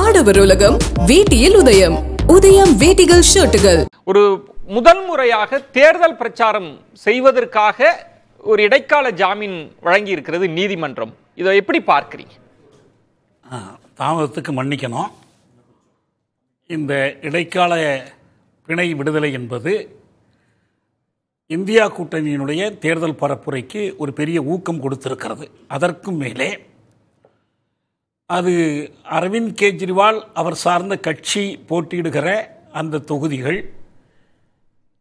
ஆடவர் உலகம் உதயம் உதயம் வேட்டிகள் ஷர்ட்டுகள் ஒரு முதல் முறையாக தேர்தல் பிரச்சாரம் செய்வதற்காக ஒரு இடைக்கால ஜாமீன் வழங்கி இருக்கிறது நீதிமன்றம் இதை எப்படி பார்க்கிறீங்க தாமதத்துக்கு மன்னிக்கணும் இந்த இடைக்கால பிணை விடுதலை என்பது இந்தியா கூட்டணியினுடைய தேர்தல் பரப்புரைக்கு ஒரு பெரிய ஊக்கம் கொடுத்திருக்கிறது அதற்கும் மேலே அது அரவிந்த் கெஜ்ரிவால் அவர் சார்ந்த கட்சி போட்டியிடுகிற அந்த தொகுதிகள்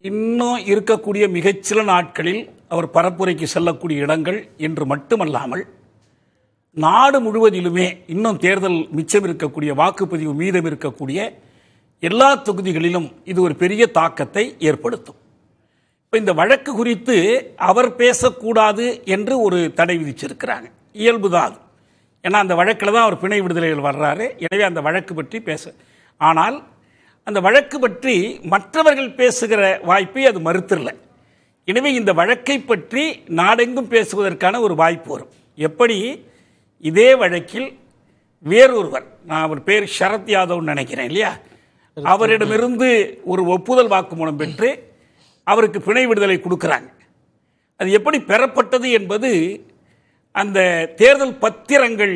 இன்னும் இருக்கக்கூடிய மிகச்சில நாட்களில் அவர் பரப்புரைக்கு செல்லக்கூடிய இடங்கள் என்று மட்டுமல்லாமல் நாடு முழுவதிலுமே இன்னும் தேர்தல் மிச்சம் இருக்கக்கூடிய வாக்குப்பதிவு மீதம் இருக்கக்கூடிய எல்லா தொகுதிகளிலும் இது ஒரு பெரிய தாக்கத்தை ஏற்படுத்தும் இந்த வழக்கு குறித்து அவர் பேசக்கூடாது என்று ஒரு தடை விதிச்சிருக்கிறாங்க இயல்புதான் அது ஏன்னா அந்த வழக்கில் தான் அவர் பிணை விடுதலையில் வர்றாரு எனவே அந்த வழக்கு பற்றி பேச ஆனால் அந்த வழக்கு பற்றி மற்றவர்கள் பேசுகிற வாய்ப்பை அது மறுத்துடல எனவே இந்த வழக்கை பற்றி நாடெங்கும் பேசுவதற்கான ஒரு வாய்ப்பு வரும் எப்படி இதே வழக்கில் வேறொருவர் நான் அவர் பேர் சரத் யாதவ்னு நினைக்கிறேன் இல்லையா அவரிடமிருந்து ஒரு ஒப்புதல் வாக்குமூலம் பெற்று அவருக்கு பிணை விடுதலை கொடுக்குறாங்க அது எப்படி பெறப்பட்டது என்பது அந்த தேர்தல் பத்திரங்கள்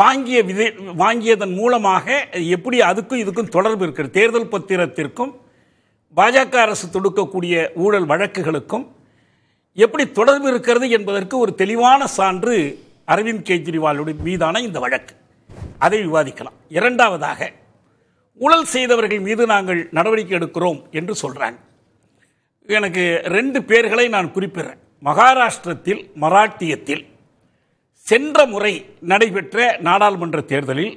வாங்கிய விதை வாங்கியதன் மூலமாக எப்படி அதுக்கும் இதுக்கும் தொடர்பு இருக்கிறது தேர்தல் பத்திரத்திற்கும் பாஜக அரசு தொடுக்கக்கூடிய ஊழல் வழக்குகளுக்கும் எப்படி தொடர்பு இருக்கிறது என்பதற்கு ஒரு தெளிவான சான்று அரவிந்த் கெஜ்ரிவாலுடைய மீதான இந்த வழக்கு அதை விவாதிக்கலாம் இரண்டாவதாக ஊழல் செய்தவர்கள் மீது நாங்கள் நடவடிக்கை எடுக்கிறோம் என்று சொல்கிறாங்க எனக்கு ரெண்டு பேர்களை நான் குறிப்பிடுறேன் மகாராஷ்டிரத்தில் மராட்டியத்தில் சென்ற முறை நடைபெற்ற நாடாளுமன்ற தேர்தலில்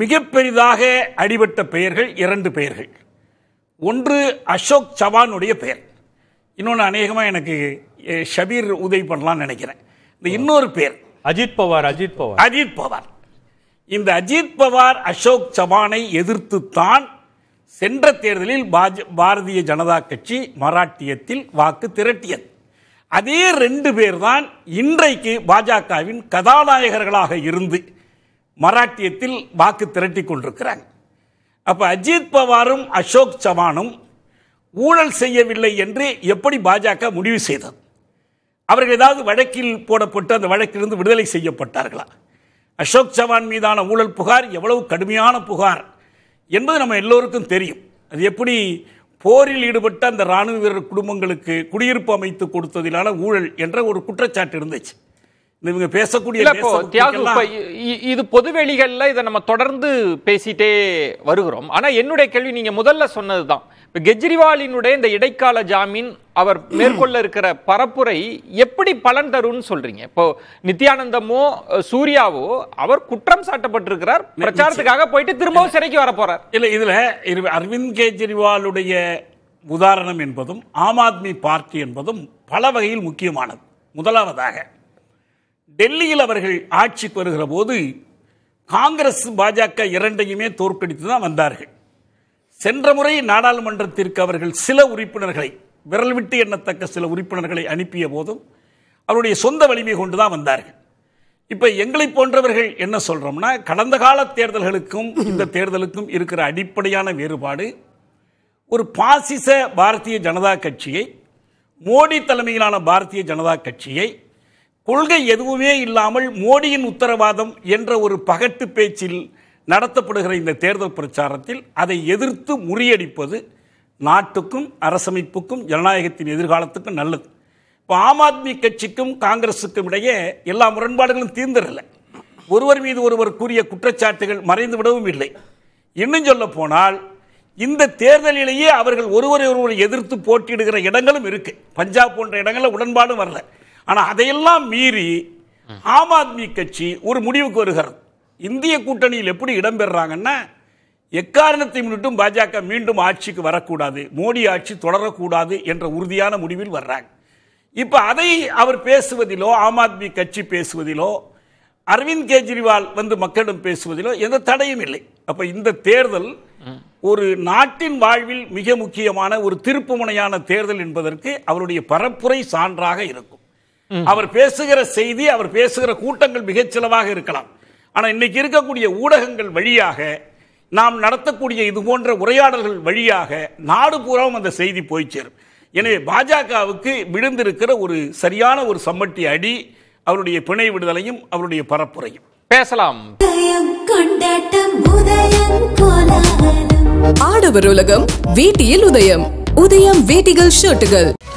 மிக பெரிதாக அடிபட்ட பெயர்கள் இரண்டு பெயர்கள் ஒன்று அசோக் சவானுடைய பெயர் இன்னொன்று அநேகமாக எனக்கு ஷபீர் உதவி பண்ணலாம்னு நினைக்கிறேன் இந்த இன்னொரு பேர் அஜித் பவார் அஜித் பவார் அஜித் பவார் இந்த அஜித் பவார் அசோக் சவானை எதிர்த்து தான் சென்ற தேர்தலில் பாஜ பாரதிய ஜனதா கட்சி மராட்டியத்தில் வாக்கு திரட்டியது அதே ரெண்டு பேர் தான் இன்றைக்கு பாஜகவின் கதாநாயகர்களாக இருந்து மராட்டியத்தில் வாக்கு திரட்டி கொண்டிருக்கிறாங்க அப்ப அஜித் பவாரும் அசோக் சவானும் ஊழல் செய்யவில்லை என்று எப்படி பாஜக முடிவு செய்தது அவர்கள் ஏதாவது வழக்கில் போடப்பட்டு அந்த வழக்கிலிருந்து விடுதலை செய்யப்பட்டார்களா அசோக் சவான் மீதான ஊழல் புகார் எவ்வளவு கடுமையான புகார் என்பது நம்ம எல்லோருக்கும் தெரியும் அது எப்படி போரில் ஈடுபட்ட அந்த இராணுவ வீரர் குடும்பங்களுக்கு குடியிருப்பு அமைத்து கொடுத்ததிலான ஊழல் என்ற ஒரு குற்றச்சாட்டு இருந்துச்சு இவங்க பேசக்கூடிய தியாகு இது பொதுவெளிகளில் இதை நம்ம தொடர்ந்து பேசிட்டே வருகிறோம் ஆனா என்னுடைய கேள்வி நீங்க முதல்ல சொன்னதுதான் இப்ப கெஜ்ரிவாலினுடைய இந்த இடைக்கால ஜாமீன் அவர் மேற்கொள்ள இருக்கிற பரப்புரை எப்படி பலன் தரும்னு சொல்றீங்க இப்போ நித்யானந்தமோ சூர்யாவோ அவர் குற்றம் சாட்டப்பட்டிருக்கிறார் பிரச்சாரத்துக்காக போயிட்டு திரும்பவும் சிறைக்கு வர போறார் இல்ல இதுல அரவிந்த் கெஜ்ரிவாலுடைய உதாரணம் என்பதும் ஆம் ஆத்மி பார்ட்டி என்பதும் பல வகையில் முக்கியமானது முதலாவதாக டெல்லியில் அவர்கள் ஆட்சிக்கு வருகிற போது காங்கிரஸ் பாஜக இரண்டையுமே தோற்கடித்து தான் வந்தார்கள் சென்ற முறை நாடாளுமன்றத்திற்கு அவர்கள் சில உறுப்பினர்களை விரல் விட்டு எண்ணத்தக்க சில உறுப்பினர்களை அனுப்பிய போதும் அவருடைய சொந்த வலிமை கொண்டு தான் வந்தார்கள் இப்போ எங்களை போன்றவர்கள் என்ன சொல்கிறோம்னா கடந்த கால தேர்தல்களுக்கும் இந்த தேர்தலுக்கும் இருக்கிற அடிப்படையான வேறுபாடு ஒரு பாசிச பாரதிய ஜனதா கட்சியை மோடி தலைமையிலான பாரதிய ஜனதா கட்சியை கொள்கை எதுவுமே இல்லாமல் மோடியின் உத்தரவாதம் என்ற ஒரு பகட்டு பேச்சில் நடத்தப்படுகிற இந்த தேர்தல் பிரச்சாரத்தில் அதை எதிர்த்து முறியடிப்பது நாட்டுக்கும் அரசமைப்புக்கும் ஜனநாயகத்தின் எதிர்காலத்துக்கும் நல்லது இப்போ ஆம் ஆத்மி கட்சிக்கும் காங்கிரஸுக்கும் இடையே எல்லா முரண்பாடுகளும் தீர்ந்துடல ஒருவர் மீது ஒருவர் கூறிய குற்றச்சாட்டுகள் மறைந்து விடவும் இல்லை இன்னும் சொல்ல போனால் இந்த தேர்தலிலேயே அவர்கள் ஒருவரை ஒருவரை எதிர்த்து போட்டியிடுகிற இடங்களும் இருக்கு பஞ்சாப் போன்ற இடங்களில் உடன்பாடும் வரல ஆனால் அதையெல்லாம் மீறி ஆம் ஆத்மி கட்சி ஒரு முடிவுக்கு வருகிறது இந்திய கூட்டணியில் எப்படி இடம்பெறாங்கன்னா எக்காரணத்தை முன்னிட்டும் பாஜக மீண்டும் ஆட்சிக்கு வரக்கூடாது மோடி ஆட்சி தொடரக்கூடாது என்ற உறுதியான முடிவில் வர்றாங்க இப்போ அதை அவர் பேசுவதிலோ ஆம் ஆத்மி கட்சி பேசுவதிலோ அரவிந்த் கெஜ்ரிவால் வந்து மக்களிடம் பேசுவதிலோ எந்த தடையும் இல்லை அப்போ இந்த தேர்தல் ஒரு நாட்டின் வாழ்வில் மிக முக்கியமான ஒரு திருப்புமுனையான தேர்தல் என்பதற்கு அவருடைய பரப்புரை சான்றாக இருக்கும் அவர் பேசுகிற செய்தி அவர் பேசுகிற கூட்டங்கள் மிகச்சிலவாக இருக்கலாம் ஆனால் இன்னைக்கு இருக்கக்கூடிய ஊடகங்கள் வழியாக நாம் நடத்தக்கூடிய இது போன்ற உரையாடல்கள் வழியாக நாடு பூராவும் அந்த செய்தி போய் சேரும் எனவே பாஜகவுக்கு விழுந்திருக்கிற ஒரு சரியான ஒரு சம்மட்டி அடி அவருடைய பிணை விடுதலையும் அவருடைய பரப்புரையும் பேசலாம் ஆடவர் உலகம் வீட்டியில் உதயம் உதயம் வேட்டிகள் ஷர்ட்டுகள்